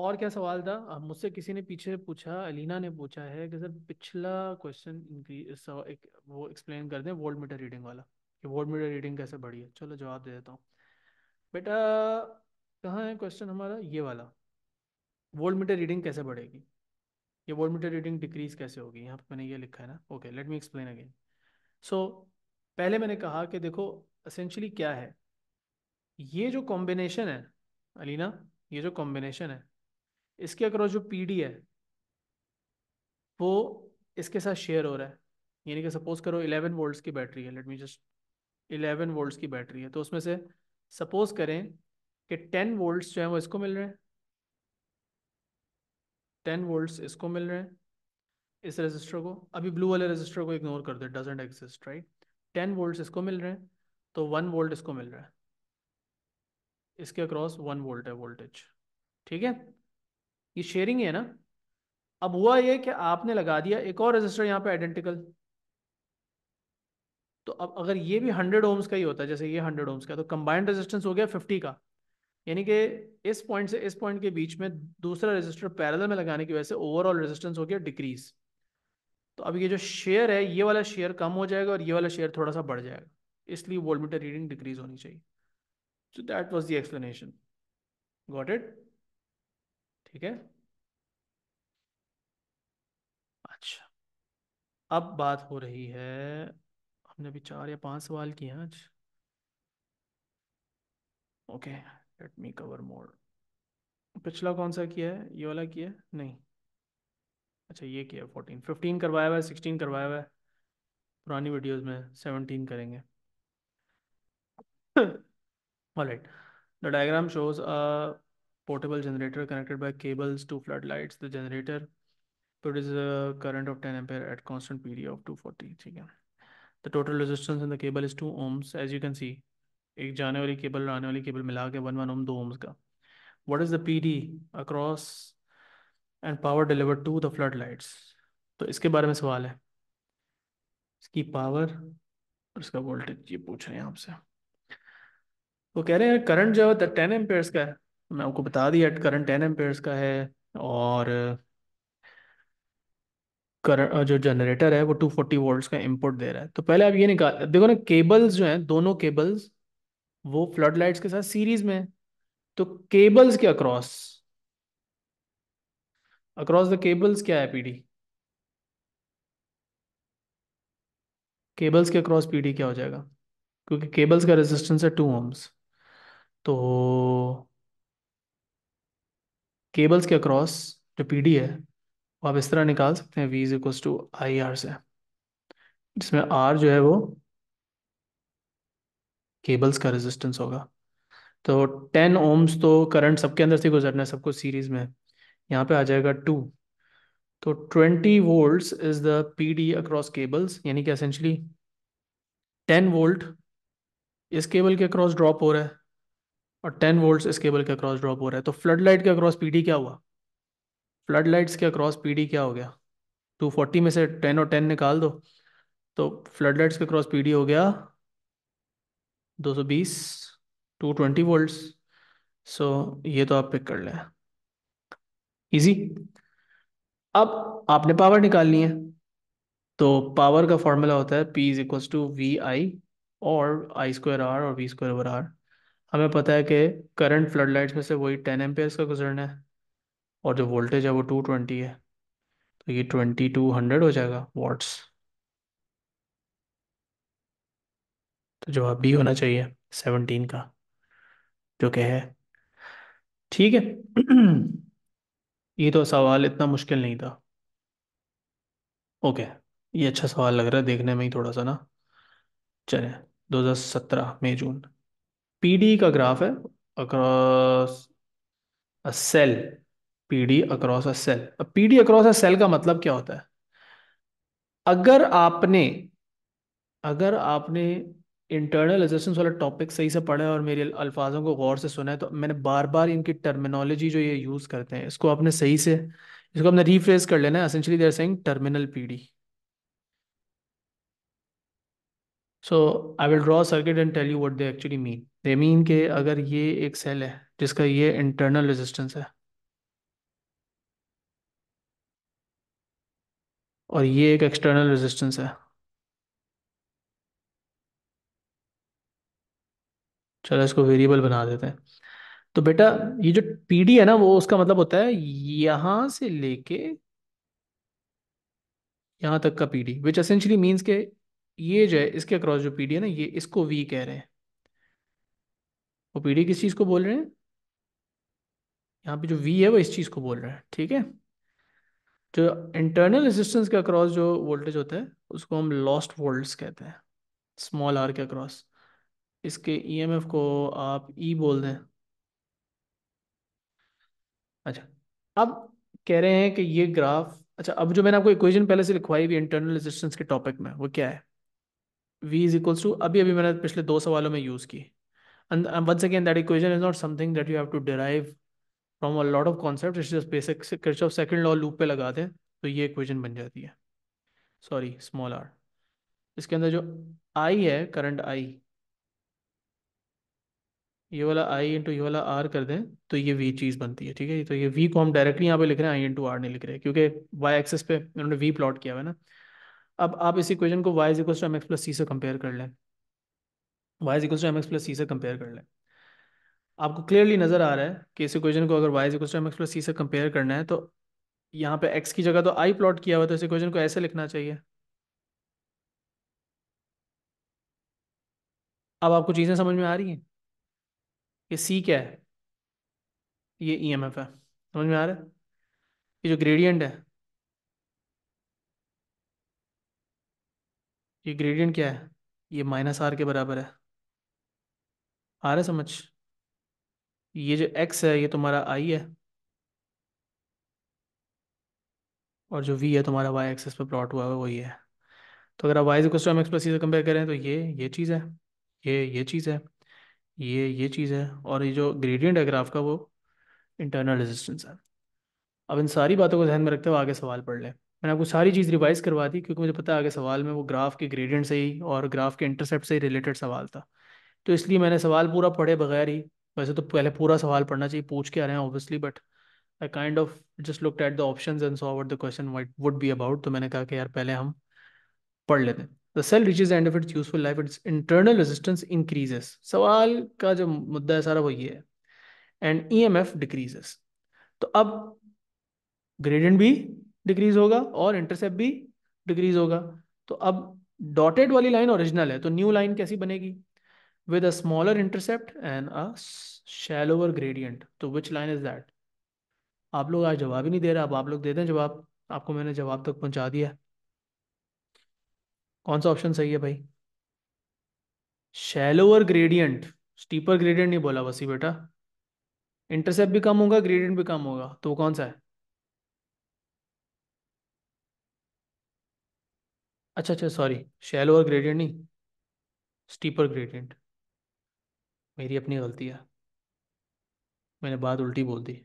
और क्या सवाल था मुझसे किसी ने पीछे पूछा अलीना ने पूछा है कि सर पिछला क्वेश्चन एक वो एक्सप्लेन कर दें वोल्ट मीटर रीडिंग वाला कि वोल्ट मीटर रीडिंग कैसे बढ़ी है चलो जवाब दे देता हूँ बेटा कहाँ है क्वेश्चन हमारा ये वाला वोल्ट मीटर रीडिंग कैसे बढ़ेगी ये वोल्ट मीटर रीडिंग डिक्रीज कैसे होगी यहाँ पे मैंने ये लिखा है ना okay let me explain again so पहले मैंने कहा कि देखो असेंशली क्या है ये जो कॉम्बिनेशन है अलीना ये जो कॉम्बिनेशन है इसके अक्रॉस जो पी है वो इसके साथ शेयर हो रहा है यानी कि सपोज करो 11 वोल्ट्स की बैटरी है लेट मी जस्ट 11 वोल्ट्स की बैटरी है तो उसमें से सपोज करें कि 10 वोल्ट्स जो है वो इसको मिल रहे हैं टेन वोल्ट इसको मिल रहे हैं इस रजिस्टर को अभी ब्लू वाले रजिस्टर को इग्नोर कर दे doesn't exist right ten volt इसको मिल रहे हैं तो वन वोल्ट इसको मिल रहा है इसके अक्रॉस वन वोल्ट है वोल्टेज ठीक है ये शेयरिंग है ना अब हुआ ये कि आपने लगा दिया एक और रजिस्टर यहाँ पे आइडेंटिकल तो अब अगर ये भी हंड्रेड ओम्स का ही होता है जैसे ये हंड्रेड ओम्स का तो कंबाइंड रेजिस्टेंस हो गया फिफ्टी का यानी कि इस पॉइंट से इस पॉइंट के बीच में दूसरा रजिस्टर पैरल में लगाने की वजह से ओवरऑल रेजिस्टेंस हो गया डिक्रीज तो अब ये जो शेयर है ये वाला शेयर कम हो जाएगा और ये वाला शेयर थोड़ा सा बढ़ जाएगा इसलिए वोल्टमीटर रीडिंग डिक्रीज होनी चाहिए so that was the explanation got it ठीक है अच्छा अब बात हो रही है हमने अभी चार या पांच सवाल किए हैं आज okay let me cover more पिछला कौन सा किया है ये वाला किया है नहीं अच्छा ये किया फोर्टीन फिफ्टीन करवाया हुआ है सिक्सटीन करवाया हुआ है पुरानी वीडियोज में सेवनटीन करेंगे alright the diagram shows a portable generator connected by cables to flood lights the generator produce current of ten ampere at constant period of two forty ठीक है the total resistance in the cable is two ohms as you can see एक जाने वाली cable और आने वाली cable मिला के वन वन ओम दो ओम्स का what is the P D across and power deliver to the flood lights तो इसके बारे में सवाल है इसकी पावर और इसका वोल्टेज ये पूछ रहे हैं आपसे वो कह रहे हैं करंट जो है टेन एम्पेयर्स का है मैं आपको बता दिया करंट टेन एम्पेयर्स का है और करंट जो जनरेटर है वो 240 फोर्टी का इनपुट दे रहा है तो पहले आप ये निकाल देखो ना केबल्स जो हैं दोनों केबल्स वो फ्लड लाइट्स के साथ सीरीज में है तो केबल्स के अक्रॉस अक्रॉस द केबल्स क्या है पीडी केबल्स के अक्रॉस पीडी क्या हो जाएगा क्योंकि केबल्स का रेजिस्टेंस है टू ओम्स तो केबल्स के अक्रॉस जो पीडी है वो आप इस तरह निकाल सकते हैं V is two I R से जिसमें आर जो है वो केबल्स का रेजिस्टेंस होगा तो टेन ओम्स तो करंट सबके अंदर से गुजरना है सबको सीरीज में यहाँ पे आ जाएगा टू तो twenty volt is the P D across cables यानी कि असेंशली टेन वोल्ट इस केबल के अक्रॉस ड्रॉप हो रहा है और टेन वोल्ट इस केबल के अक्रॉस ड्रॉप हो रहा है तो फ्लड लाइट के अक्रॉस पी डी क्या हुआ फ्लड लाइट्स के अक्रॉस पी डी क्या हो गया टू फोर्टी में से टेन और टेन निकाल दो तो फ्लड लाइट्स के अक्रॉस पी डी हो गया 220 ट्वेंटी वोल्ट्स सो ये तो आप पिक कर लें इजी अब आपने पावर निकालनी है तो पावर का फॉर्मूला होता है P is equals to V I और आई स्क्वायर आर और वी स्क्वायर ओवर आर हमें पता है कि करंट फ्लड लाइट्स में से वही टेन एम का गुजरना है और जो वोल्टेज है वो टू ट्वेंटी है तो ये ट्वेंटी टू हंड्रेड हो जाएगा वॉट्स तो जवाब बी होना चाहिए सेवनटीन का जो कि है ठीक है ये तो सवाल इतना मुश्किल नहीं था ओके ये अच्छा सवाल लग रहा है देखने में ही थोड़ा सा ना चले 2017 मई जून पीडी का ग्राफ है across a cell PD across a cell अब पीडी अक्रॉस अ सेल का मतलब क्या होता है अगर आपने अगर आपने इंटरनल रेजिस्टेंस वाला टॉपिक सही से पढ़ा है और मेरे अल्फाजों को गौर से सुना है तो मैंने बार बार इनकी टर्मिनोलॉजी जो ये यूज़ करते हैं इसको आपने सही से इसको आपने रीफ्रेज कर लेना है essentially their terminal PD so I will draw circuit and tell you what they actually mean they mean के अगर ये एक सेल है जिसका ये इंटरनल रेजिस्टेंस है और ये एक एक्सटर्नल रेजिस्टेंस है चलो इसको वेरिएबल बना देते हैं तो बेटा ये जो पीडी है ना वो उसका मतलब होता है यहां से लेके यहां तक का पीडी विच असेंशली मीन्स के ये जो है इसके अक्रॉस जो पीडी है ना ये इसको वी कह रहे हैं वो पीडी किस चीज को बोल रहे हैं यहाँ पे जो वी है वो इस चीज को बोल रहे हैं ठीक है जो इंटरनल रेजिस्टेंस के अक्रॉस जो वोल्टेज होता है उसको हम लॉस्ट वोल्ट कहते हैं स्मॉल आर के अक्रॉस इसके ईएमएफ e को आप ई e बोल दें अच्छा अब कह रहे हैं कि ये ग्राफ अच्छा अब जो मैंने आपको इक्वेशन पहले से लिखवाई हुई इंटरनल रेजिस्टेंस के टॉपिक में वो क्या है वी इज इक्वल्स टू अभी अभी मैंने पिछले दो सवालों में यूज की lot of concept basic second law लगा दें तो ये इक्वेजन बन जाती है सॉरी स्मॉल आर इसके अंदर जो आई है करंट आई ये वाला आई इंटू ये वाला आर कर दें तो ये वी चीज़ बनती है ठीक है तो ये वी को हम डायरेक्टली यहाँ पे लिख रहे हैं आई इंटू आर नहीं लिख रहे क्योंकि वाई एक्सेस पे उन्होंने वी प्लॉट किया हुआ है ना अब आप इस इक्वेशन को Y equal to M X plus C से कंपेयर कर लें Y equal to M X plus C से कंपेयर कर लें आपको क्लियरली नजर आ रहा है कि इस इक्वेशन को अगर Y equal to M X plus C से कंपेयर करना है तो यहाँ पे एक्स की जगह तो आई प्लॉट किया हुआ तो इस इक्वेशन को ऐसे लिखना चाहिए अब आपको चीज़ें समझ में आ रही हैं ये सी क्या है ये ई एम एफ है समझ में आ रहा है ये जो ग्रेडियंट है ये ग्रेडियंट क्या है ये माइनस आर के बराबर है आ रहा है समझ ये जो एक्स है ये तुम्हारा आई है और जो वी है तुम्हारा वाई एक्सेस पर प्लॉट हुआ है वही है तो अगर आप वाई को हम एक्स प्लस सी से कंपेयर करें तो ये ये चीज़ है ये ये चीज़ है ये ये चीज़ है और ये जो ग्रेडियंट है ग्राफ का वो इंटरनल रेजिस्टेंस है अब इन सारी बातों को ध्यान में रखते हुए आगे सवाल पढ़ लें मैंने आपको सारी चीज़ रिवाइज़ करवा दी क्योंकि मुझे पता है आगे सवाल में वो ग्राफ के ग्रेडियंट से ही और ग्राफ के इंटरसेप्ट से ही रिलेटेड सवाल था तो इसलिए मैंने सवाल पूरा पढ़े बगैर ही वैसे तो पहले पूरा सवाल पढ़ना चाहिए पूछ के आ रहे हैं obviously but I kind of just look at the option and saw what the question white would be about तो मैंने कहा कि यार पहले हम पढ़ लेते हैं the cell reaches end of its useful life. Its internal resistance increases. सवाल का जो मुद्दा है सारा वो ये है and E M F decreases तो अब ग्रेडियंट भी डिक्रीज होगा और इंटरसेप्ट भी डिक्रीज होगा तो अब डॉटेड वाली लाइन ओरिजिनल है तो न्यू लाइन कैसी बनेगी with a smaller intercept and a shallower gradient तो विच लाइन इज दैट आप लोग आज जवाब ही नहीं दे रहे अब आप लोग दे दें जवाब आपको मैंने जवाब तक पहुंचा दिया कौन सा ऑप्शन सही है भाई शैलोअर ग्रेडियंट स्टीपर ग्रेडियंट नहीं बोला वसी बेटा इंटरसेप्ट भी कम होगा ग्रेडियंट भी कम होगा तो कौन सा है अच्छा अच्छा सॉरी शैलोअर ग्रेडियंट नहीं स्टीपर ग्रेडियंट मेरी अपनी गलती है मैंने बात उल्टी बोल दी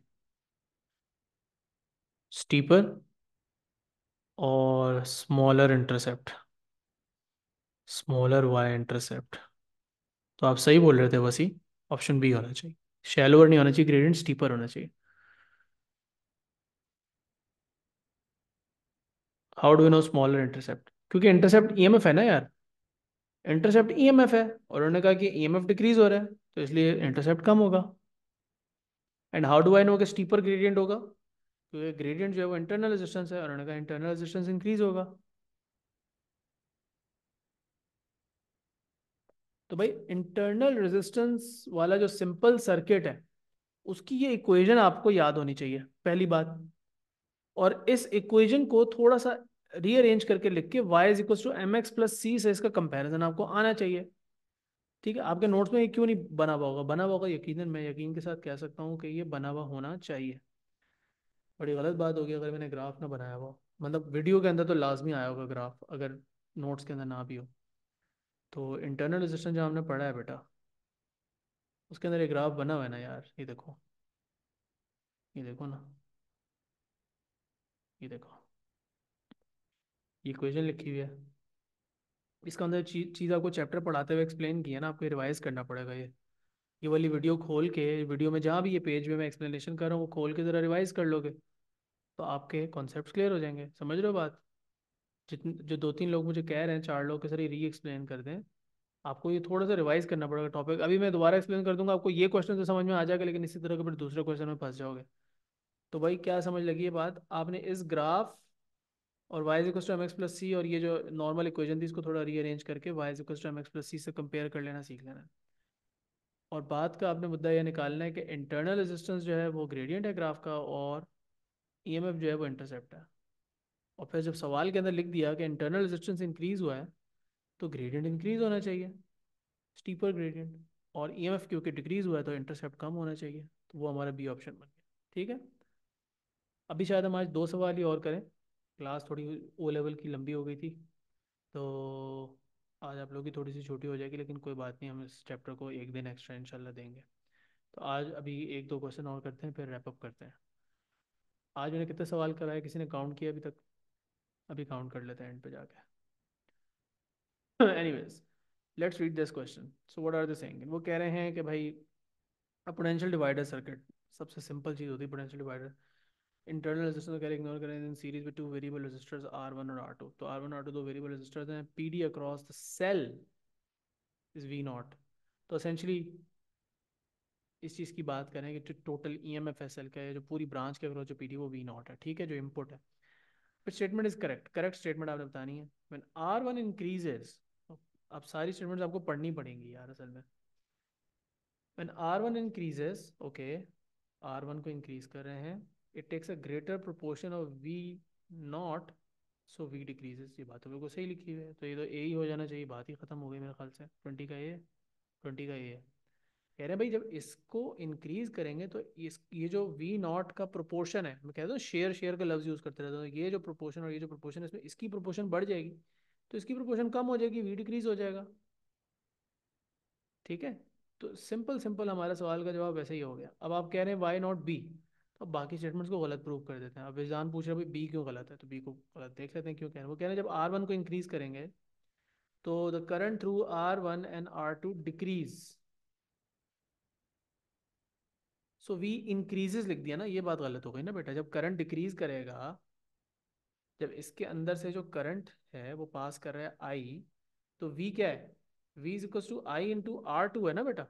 स्टीपर और smaller intercept smaller Y intercept तो आप सही बोल रहे थे वसी ऑप्शन बी होना चाहिए शेलोअर नहीं होना चाहिए ग्रेडियंट स्टीपर होना चाहिए how do know smaller intercept क्योंकि इंटरसेप्ट ई e है ना यार इंटरसेप्ट ई e है और उन्होंने कहा कि ई e डिक्रीज हो रहा है तो इसलिए इंटरसेप्ट कम होगा and how do I know कि स्टीपर ग्रेडियंट होगा क्योंकि ग्रेडियंट जो है वो इंटरनल रेजिस्टेंस है उन्होंने कहा इंटरनल रेजिस्टेंस इंक्रीज होगा तो भाई इंटरनल रेजिस्टेंस वाला जो सिंपल सर्किट है उसकी ये इक्वेशन आपको याद होनी चाहिए पहली बात और इस इक्वेशन को थोड़ा सा रीअरेंज करके लिख के y is equal to M X plus C से इसका कंपैरिजन आपको आना चाहिए ठीक है आपके नोट्स में ये क्यों नहीं बना हुआ होगा बना हुआ होगा यकीनन मैं यकीन के साथ कह सकता हूँ कि ये बना हुआ होना चाहिए बड़ी गलत बात होगी अगर मैंने ग्राफ ना बनाया हुआ मतलब वीडियो के अंदर तो लाजमी आया होगा ग्राफ अगर नोट्स के अंदर ना भी हो तो इंटरनल रेजिस्टेंस जो हमने पढ़ा है बेटा उसके अंदर एक ग्राफ बना हुआ है ना यार ये देखो ये देखो ना ये देखो ये क्वेश्चन लिखी हुई है इसका अंदर चीज़ चीज़ आपको चैप्टर पढ़ाते हुए एक्सप्लेन किया ना आपको रिवाइज करना पड़ेगा ये ये वाली वीडियो खोल के वीडियो में जहाँ भी ये पेज में मैं एक्सप्लेनेशन कर रहा हूँ वो खोल के ज़रा रिवाइज कर लोगे तो आपके कॉन्सेप्ट क्लियर हो जाएंगे समझ रहे हो बात जितने जो दो तीन लोग मुझे कह रहे हैं चार लोग के सर ये री एक्सप्लेन कर दें आपको ये थोड़ा सा रिवाइज करना पड़ेगा टॉपिक अभी मैं दोबारा एक्सप्लेन कर दूंगा आपको ये क्वेश्चन तो समझ में आ जाएगा लेकिन इसी तरह के फिर दूसरे क्वेश्चन में फंस जाओगे तो भाई क्या समझ लगी ये बात आपने इस ग्राफ और Y is equals to M X plus C और ये जो नॉर्मल इक्वेशन थी इसको थोड़ा रीअरेंज करके Y is equals to M X plus C से कंपेयर कर लेना सीख लेना और बात का आपने मुद्दा यह निकालना है कि इंटरनल रेजिस्टेंस जो है वो ग्रेडियंट है ग्राफ का और एफ e जो है वो इंटरसेप्ट है और फिर जब सवाल के अंदर लिख दिया कि इंटरनल रेजिस्टेंस इंक्रीज हुआ है तो ग्रेडियंट इंक्रीज होना चाहिए स्टीपर ग्रेडियंट और ई एम एफ क्योंकि डिक्रीज हुआ है तो इंटरसेप्ट कम होना चाहिए तो वो हमारा बी ऑप्शन बन गया ठीक है अभी शायद हम आज दो सवाल ही और करें क्लास थोड़ी ओ लेवल की लंबी हो गई थी तो आज आप लोग की थोड़ी सी छोटी हो जाएगी लेकिन कोई बात नहीं हम इस चैप्टर को एक दिन एक्स्ट्रा इंशाल्लाह देंगे तो आज अभी एक दो क्वेश्चन और करते हैं फिर रैपअप करते हैं आज मैंने कितने सवाल कराए किसी ने काउंट किया अभी तक अभी काउंट कर लेते हैं एंड पे जाके anyways let's read this question so what are they saying वो कह रहे हैं कि भाई अ पोटेंशियल डिवाइडर सर्किट सबसे सिंपल चीज़ होती है पोटेंशियल डिवाइडर इंटरनल रेजिस्टेंस कैरी इग्नोर करें in series with two variable resistors R one और आर2 तो आर1 आर2 दो वेरिएबल रेजिस्टर्स हैं PD across the cell is V nought तो एसेंशियली इस चीज़ की बात करें कि total E M F S L का है जो पूरी ब्रांच के अक्रॉस जो पी डी वो वी नॉट है ठीक है जो इनपुट है statement is correct correct statement आपने बतानी है व्हेन आर वन इंक्रीजेस अब सारी स्टेटमेंट्स आपको पढ़नी पड़ेंगी यार असल में when R one increases okay R one को इंक्रीज कर रहे हैं it takes a greater proportion of V nought so V decreases ये बात तो बिल्कुल सही लिखी हुई है तो ये तो ए ही हो जाना चाहिए बात ही खत्म हो गई मेरे ख्याल से ट्वेंटी का ए ट्वेंटी का ए है कह रहे हैं भाई जब इसको इंक्रीज करेंगे तो इस ये जो वी नॉट का प्रोपोर्शन है मैं कहता हूँ शेयर शेयर का लफ्ज़ यूज़ करते रहता हूँ तो ये जो प्रोपोर्शन और ये जो प्रोपोर्शन है इसमें इसकी प्रोपोर्शन बढ़ जाएगी तो इसकी प्रोपोर्शन कम हो जाएगी वी डिक्रीज हो जाएगा ठीक है तो सिंपल सिंपल हमारा सवाल का जवाब वैसे ही हो गया अब आप कह रहे हैं वाई नॉट बी तो अब बाकी स्टेटमेंट्स को गलत प्रूव कर देते हैं अब रिजान पूछ रहे भाई बी क्यों गलत है तो बी को गलत देख लेते हैं क्यों कह रहे हैं वो कह रहे हैं जब आर वन को इंक्रीज़ करेंगे तो the current through R one and R two decrease so V increases लिख दिया ना ये बात गलत हो गई ना बेटा जब करंट डिक्रीज करेगा जब इसके अंदर से जो करंट है वो पास कर रहा है आई तो वी क्या है V is equal to I into R two है ना बेटा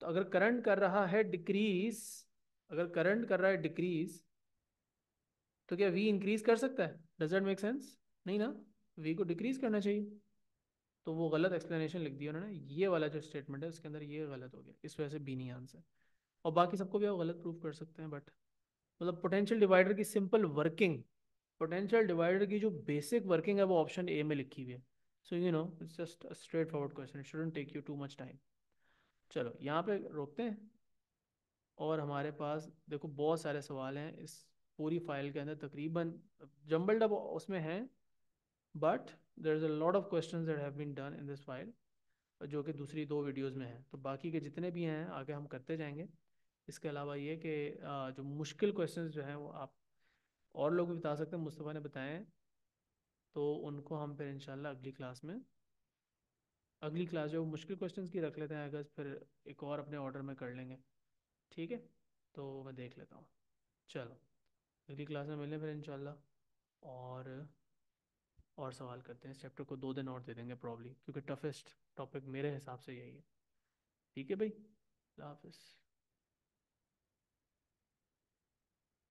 तो अगर करंट कर रहा है डिक्रीज अगर करंट कर रहा है डिक्रीज तो क्या वी इंक्रीज कर सकता है डजेंट मेक सेंस नहीं ना वी को डिक्रीज करना चाहिए तो वो गलत एक्सप्लेनेशन लिख दिया उन्होंने ये वाला जो स्टेटमेंट है उसके अंदर ये गलत हो गया इस वजह से बी नहीं आंसर और बाकी सबको भी आप गलत प्रूफ कर सकते हैं बट मतलब पोटेंशियल डिवाइडर की सिंपल वर्किंग पोटेंशियल डिवाइडर की जो बेसिक वर्किंग है वो ऑप्शन ए में लिखी हुई है so you know it's just straightforward question shouldn't take you too much time चलो यहाँ पे रोकते हैं और हमारे पास देखो बहुत सारे सवाल हैं इस पूरी फाइल के अंदर तकरीबन जम्बल्ड अब उसमें हैं but there is a lot of question that have been done in this file जो कि दूसरी दो वीडियोज़ में हैं तो बाकी के जितने भी हैं आगे हम करते जाएंगे इसके अलावा ये कि जो मुश्किल क्वेश्चन जो हैं वो आप और लोग भी बता सकते हैं मुस्तफ़ा ने बताएं तो उनको हम फिर इन अगली क्लास में अगली क्लास जो मुश्किल क्वेश्चन की रख लेते हैं अगर फिर एक और अपने ऑर्डर में कर लेंगे ठीक है तो मैं देख लेता हूँ चलो अगली क्लास में मिलें फिर इन और और सवाल करते हैं इस चैप्टर को दो दिन और दे देंगे प्रॉब्ली क्योंकि टफेस्ट टॉपिक मेरे हिसाब से यही है ठीक है भाई हाफिज़